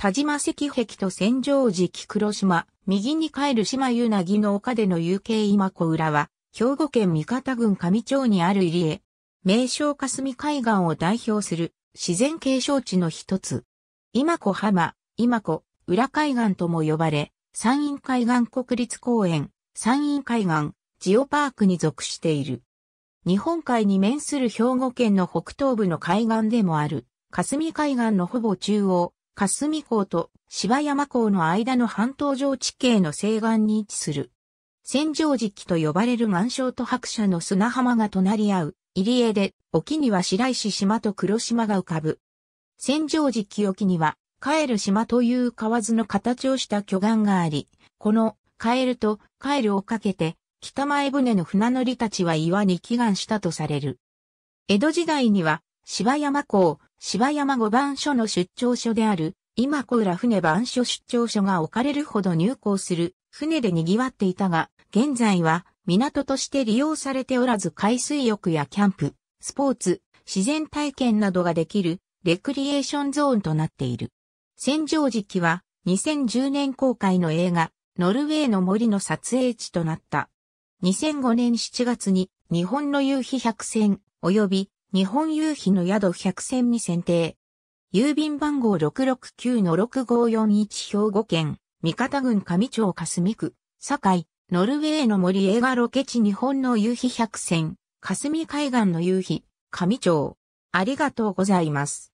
田島石壁と戦場寺黒島、右に帰る島湯なぎの丘での有形今小浦は、兵庫県三方郡上町にある入り江。名称霞海岸を代表する自然景勝地の一つ。今小浜、今小、裏海岸とも呼ばれ、山陰海岸国立公園、山陰海岸、ジオパークに属している。日本海に面する兵庫県の北東部の海岸でもある、霞海岸のほぼ中央、霞港と芝山港の間の半島上地形の西岸に位置する。戦場期と呼ばれる岩礁と白砂の砂浜が隣り合う、入江で、沖には白石島と黒島が浮かぶ。戦場期沖には、カエル島という河津の形をした巨岩があり、このカエルとカエルをかけて、北前船の船乗りたちは岩に祈願したとされる。江戸時代には、芝山港、芝山五番所の出張所である、今小浦船番所出張所が置かれるほど入港する船で賑わっていたが、現在は港として利用されておらず海水浴やキャンプ、スポーツ、自然体験などができるレクリエーションゾーンとなっている。戦場時期は2010年公開の映画、ノルウェーの森の撮影地となった。2005年7月に日本の夕日百選及び日本夕日の宿100選に選定。郵便番号669-6541兵庫県、三方郡上町霞区、堺、ノルウェーの森映画ロケ地日本の夕日100選、霞海岸の夕日、上町。ありがとうございます。